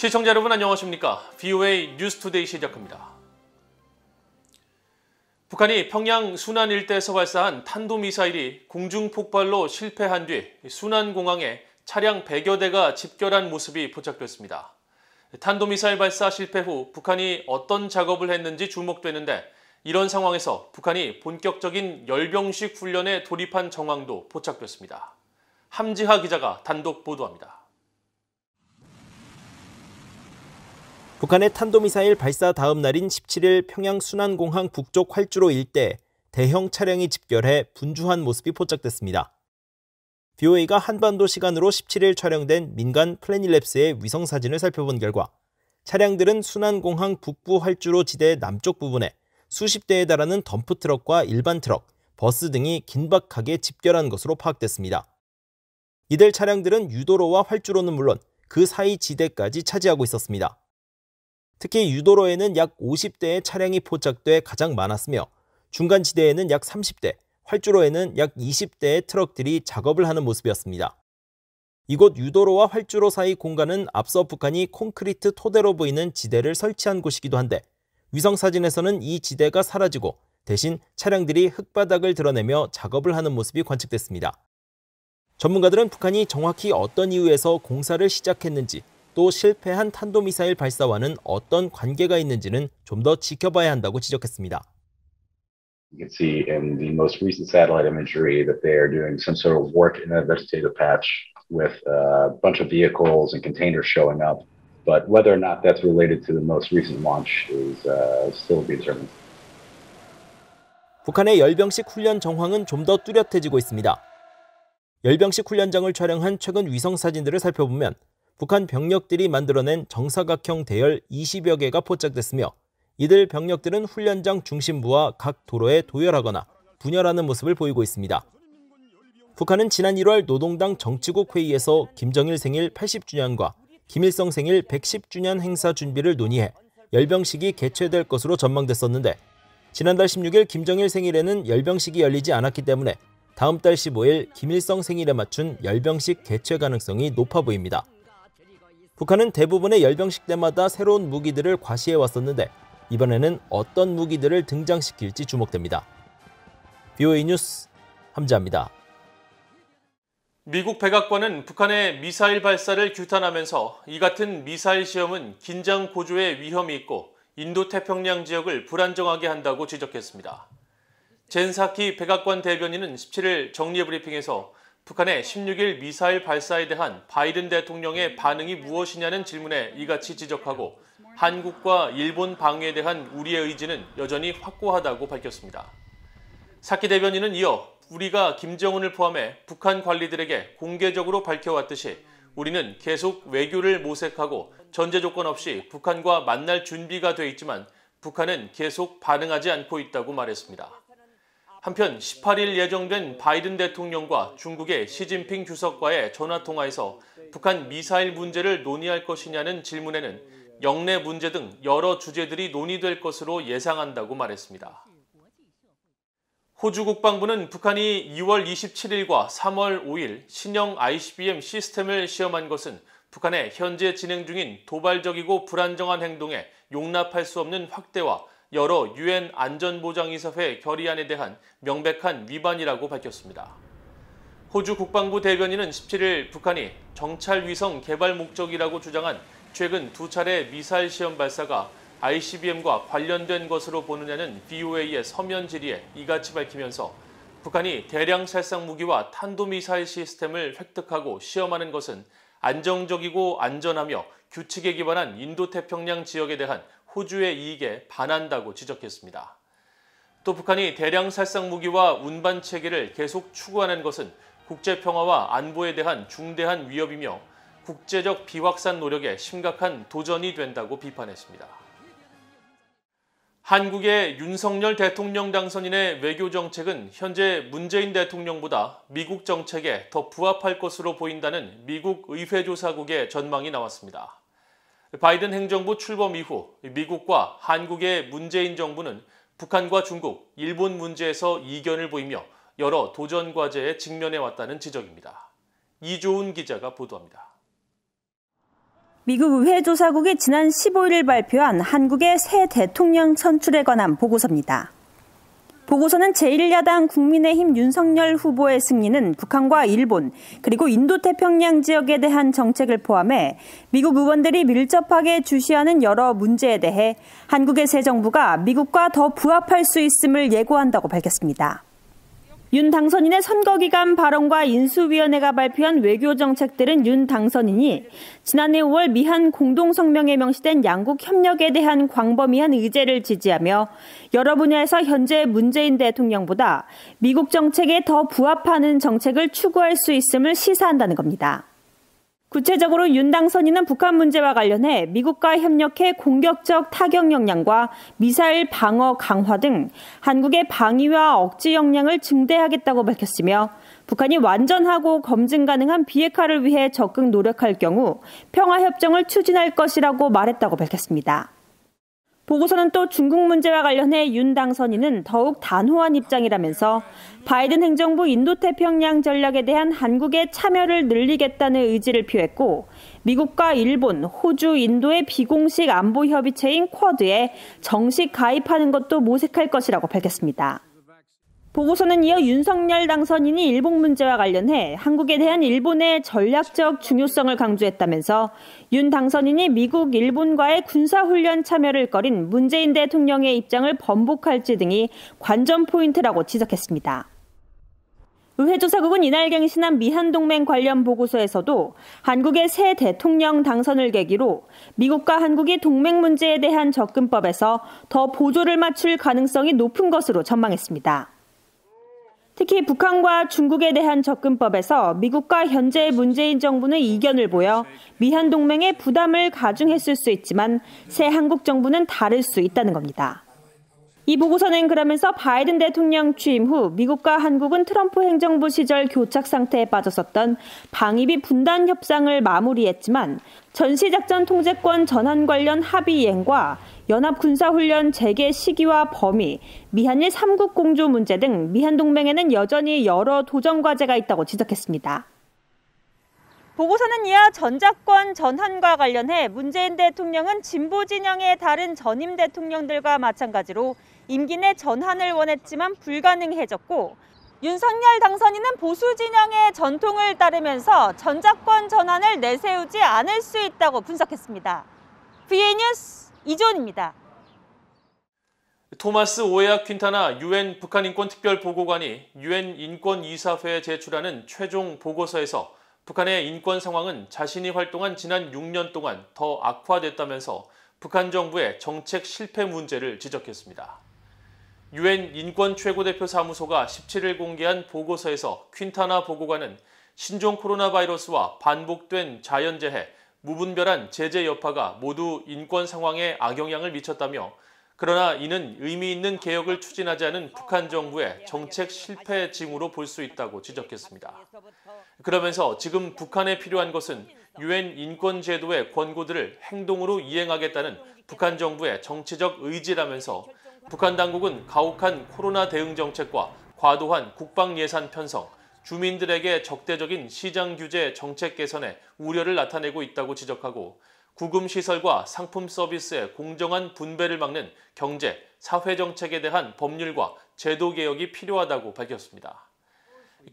시청자 여러분 안녕하십니까? VOA 뉴스투데이 시작합니다. 북한이 평양 순안 일대에서 발사한 탄도미사일이 공중 폭발로 실패한 뒤 순안 공항에 차량 100여 대가 집결한 모습이 포착됐습니다. 탄도미사일 발사 실패 후 북한이 어떤 작업을 했는지 주목되는데 이런 상황에서 북한이 본격적인 열병식 훈련에 돌입한 정황도 포착됐습니다. 함지하 기자가 단독 보도합니다. 북한의 탄도미사일 발사 다음 날인 17일 평양 순안공항 북쪽 활주로 일대 대형 차량이 집결해 분주한 모습이 포착됐습니다. BOA가 한반도 시간으로 17일 촬영된 민간 플래닛랩스의 위성 사진을 살펴본 결과 차량들은 순안공항 북부 활주로 지대 남쪽 부분에 수십 대에 달하는 덤프 트럭과 일반 트럭, 버스 등이 긴박하게 집결한 것으로 파악됐습니다. 이들 차량들은 유도로와 활주로는 물론 그 사이 지대까지 차지하고 있었습니다. 특히 유도로에는 약 50대의 차량이 포착돼 가장 많았으며 중간 지대에는 약 30대, 활주로에는 약 20대의 트럭들이 작업을 하는 모습이었습니다. 이곳 유도로와 활주로 사이 공간은 앞서 북한이 콘크리트 토대로 보이는 지대를 설치한 곳이기도 한데 위성 사진에서는 이 지대가 사라지고 대신 차량들이 흙바닥을 드러내며 작업을 하는 모습이 관측됐습니다. 전문가들은 북한이 정확히 어떤 이유에서 공사를 시작했는지 또 실패한 탄도미사일 발사와는 어떤 관계가 있는지는 좀 더 지켜봐야 한다고 지적했습니다. You can see in the most recent satellite imagery that they are doing some sort of work in a vegetative patch with a bunch of vehicles and containers showing up. But whether or not that's related to the most recent launch is uh, still to be determined. 북한의 열병식 훈련 정황은 좀 더 뚜렷해지고 있습니다. 열병식 훈련장을 촬영한 최근 위성 사진들을 살펴보면 북한 병력들이 만들어낸 정사각형 대열 20여 개가 포착됐으며 이들 병력들은 훈련장 중심부와 각 도로에 도열하거나 분열하는 모습을 보이고 있습니다. 북한은 지난 1월 노동당 정치국 회의에서 김정일 생일 80주년과 김일성 생일 110주년 행사 준비를 논의해 열병식이 개최될 것으로 전망됐었는데 지난달 16일 김정일 생일에는 열병식이 열리지 않았기 때문에 다음 달 15일 김일성 생일에 맞춘 열병식 개최 가능성이 높아 보입니다. 북한은 대부분의 열병식 때마다 새로운 무기들을 과시해 왔었는데 이번에는 어떤 무기들을 등장시킬지 주목됩니다. BOA 뉴스 함자입니다. 미국 백악관은 북한의 미사일 발사를 규탄하면서 이 같은 미사일 시험은 긴장 고조의 위험이 있고 인도 태평양 지역을 불안정하게 한다고 지적했습니다. 젠사키 백악관 대변인은 17일 정례 브리핑에서 북한의 16일 미사일 발사에 대한 바이든 대통령의 반응이 무엇이냐는 질문에 이같이 지적하고 한국과 일본 방위에 대한 우리의 의지는 여전히 확고하다고 밝혔습니다. 사키 대변인은 이어 우리가 김정은을 포함해 북한 관리들에게 공개적으로 밝혀왔듯이 우리는 계속 외교를 모색하고 전제 조건 없이 북한과 만날 준비가 돼 있지만 북한은 계속 반응하지 않고 있다고 말했습니다. 한편 18일 예정된 바이든 대통령과 중국의 시진핑 주석과의 전화통화에서 북한 미사일 문제를 논의할 것이냐는 질문에는 영내 문제 등 여러 주제들이 논의될 것으로 예상한다고 말했습니다. 호주 국방부는 북한이 2월 27일과 3월 5일 신형 ICBM 시스템을 시험한 것은 북한의 현재 진행 중인 도발적이고 불안정한 행동에 용납할 수 없는 확대와 여러 유엔 안전보장이사회 결의안에 대한 명백한 위반이라고 밝혔습니다. 호주 국방부 대변인은 17일 북한이 정찰 위성 개발 목적이라고 주장한 최근 두 차례 미사일 시험 발사가 ICBM과 관련된 것으로 보느냐는 BOA의 서면 질의에 이같이 밝히면서 북한이 대량 살상 무기와 탄도미사일 시스템을 획득하고 시험하는 것은 안정적이고 안전하며 규칙에 기반한 인도태평양 지역에 대한 호주의 이익에 반한다고 지적했습니다. 또 북한이 대량 살상 무기와 운반 체계를 계속 추구하는 것은 국제 평화와 안보에 대한 중대한 위협이며 국제적 비확산 노력에 심각한 도전이 된다고 비판했습니다. 한국의 윤석열 대통령 당선인의 외교 정책은 현재 문재인 대통령보다 미국 정책에 더 부합할 것으로 보인다는 미국 의회조사국의 전망이 나왔습니다. 바이든 행정부 출범 이후 미국과 한국의 문재인 정부는 북한과 중국, 일본 문제에서 이견을 보이며 여러 도전 과제에 직면해 왔다는 지적입니다. 이조은 기자가 보도합니다. 미국 의회 조사국이 지난 15일 발표한 한국의 새 대통령 선출에 관한 보고서입니다. 보고서는 제1야당 국민의힘 윤석열 후보의 승리는 북한과 일본 그리고 인도태평양 지역에 대한 정책을 포함해 미국 의원들이 밀접하게 주시하는 여러 문제에 대해 한국의 새 정부가 미국과 더 부합할 수 있음을 예고한다고 밝혔습니다. 윤 당선인의 선거 기간 발언과 인수위원회가 발표한 외교 정책들은 윤 당선인이 지난해 5월 미한 공동성명에 명시된 양국 협력에 대한 광범위한 의제를 지지하며 여러 분야에서 현재 문재인 대통령보다 미국 정책에 더 부합하는 정책을 추구할 수 있음을 시사한다는 겁니다. 구체적으로 윤당선인은 북한 문제와 관련해 미국과 협력해 공격적 타격 역량과 미사일 방어 강화 등 한국의 방위와 억지 역량을 증대하겠다고 밝혔으며 북한이 완전하고 검증 가능한 비핵화를 위해 적극 노력할 경우 평화협정을 추진할 것이라고 말했다고 밝혔습니다. 보고서는 또 중국 문제와 관련해 윤 당선인은 더욱 단호한 입장이라면서 바이든 행정부 인도태평양 전략에 대한 한국의 참여를 늘리겠다는 의지를 표했고 미국과 일본, 호주, 인도의 비공식 안보 협의체인 쿼드에 정식 가입하는 것도 모색할 것이라고 밝혔습니다. 보고서는 이어 윤석열 당선인이 일본 문제와 관련해 한국에 대한 일본의 전략적 중요성을 강조했다면서 윤 당선인이 미국, 일본과의 군사훈련 참여를 꺼린 문재인 대통령의 입장을 번복할지 등이 관전 포인트라고 지적했습니다. 의회조사국은 이날 갱신한 미한동맹 관련 보고서에서도 한국의 새 대통령 당선을 계기로 미국과 한국이 동맹 문제에 대한 접근법에서 더 보조를 맞출 가능성이 높은 것으로 전망했습니다. 특히 북한과 중국에 대한 접근법에서 미국과 현재의 문재인 정부는 이견을 보여 미한 동맹에 부담을 가중했을 수 있지만 새 한국 정부는 다를 수 있다는 겁니다. 이 보고서는 그러면서 바이든 대통령 취임 후 미국과 한국은 트럼프 행정부 시절 교착 상태에 빠졌었던 방위비 분단 협상을 마무리했지만 전시작전 통제권 전환 관련 합의 이행과 연합군사훈련 재개 시기와 범위, 미한일 3국 공조 문제 등 미한동맹에는 여전히 여러 도전과제가 있다고 지적했습니다. 보고서는 이어 전작권 전환과 관련해 문재인 대통령은 진보 진영의 다른 전임 대통령들과 마찬가지로 임기 내 전환을 원했지만 불가능해졌고 윤석열 당선인은 보수 진영의 전통을 따르면서 전작권 전환을 내세우지 않을 수 있다고 분석했습니다. VA 뉴스 이전입니다. 토마스 오에아 퀸타나 유엔 북한인권특별보고관이 유엔 인권이사회에 제출하는 최종 보고서에서 북한의 인권 상황은 자신이 활동한 지난 6년 동안 더 악화됐다면서 북한 정부의 정책 실패 문제를 지적했습니다. 유엔 인권 최고대표 사무소가 17일 공개한 보고서에서 퀸타나 보고관은 신종 코로나 바이러스와 반복된 자연재해, 무분별한 제재 여파가 모두 인권 상황에 악영향을 미쳤다며 그러나 이는 의미 있는 개혁을 추진하지 않은 북한 정부의 정책 실패 징후로 볼 수 있다고 지적했습니다. 그러면서 지금 북한에 필요한 것은 유엔 인권 제도의 권고들을 행동으로 이행하겠다는 북한 정부의 정치적 의지라면서 북한 당국은 가혹한 코로나 대응 정책과 과도한 국방 예산 편성, 주민들에게 적대적인 시장 규제 정책 개선에 우려를 나타내고 있다고 지적하고 구금 시설과 상품 서비스의 공정한 분배를 막는 경제, 사회 정책에 대한 법률과 제도 개혁이 필요하다고 밝혔습니다.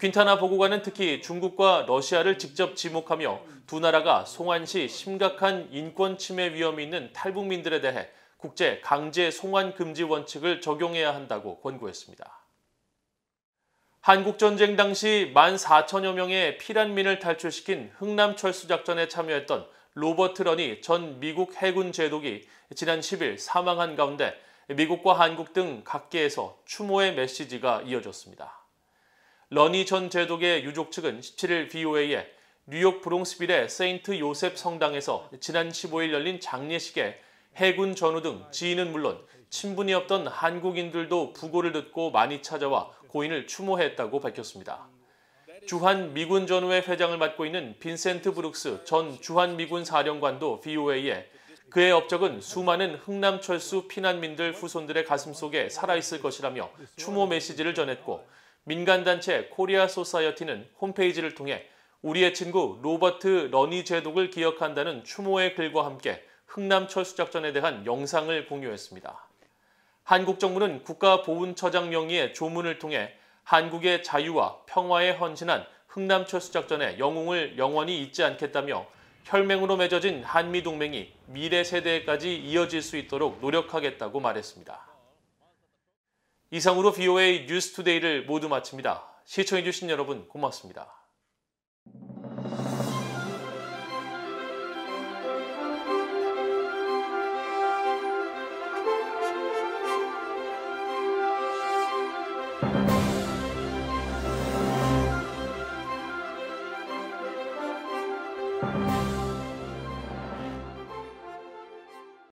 퀸타나 보고관은 특히 중국과 러시아를 직접 지목하며 두 나라가 송환시 심각한 인권 침해 위험이 있는 탈북민들에 대해 국제 강제 송환 금지 원칙을 적용해야 한다고 권고했습니다. 한국전쟁 당시 14,000여 명의 피란민을 탈출시킨 흥남 철수작전에 참여했던 로버트 런이 전 미국 해군 제독이 지난 10일 사망한 가운데 미국과 한국 등 각계에서 추모의 메시지가 이어졌습니다. 러니 전 제독의 유족 측은 17일 BOA에 뉴욕 브롱스빌의 세인트 요셉 성당에서 지난 15일 열린 장례식에 해군 전우 등 지인은 물론 친분이 없던 한국인들도 부고를 듣고 많이 찾아와 고인을 추모했다고 밝혔습니다. 주한 미군 전우회 회장을 맡고 있는 빈센트 브룩스 전 주한 미군 사령관도 VOA에 그의 업적은 수많은 흥남 철수 피난민들 후손들의 가슴 속에 살아있을 것이라며 추모 메시지를 전했고 민간단체 코리아 소사이어티는 홈페이지를 통해 우리의 친구 로버트 러니 제독을 기억한다는 추모의 글과 함께 흥남 철수작전에 대한 영상을 공유했습니다. 한국 정부는 국가보훈처장 명의의 조문을 통해 한국의 자유와 평화에 헌신한 흥남철수 작전의 영웅을 영원히 잊지 않겠다며 혈맹으로 맺어진 한미동맹이 미래 세대까지 이어질 수 있도록 노력하겠다고 말했습니다. 이상으로 BOA 뉴스투데이를 모두 마칩니다. 시청해주신 여러분 고맙습니다.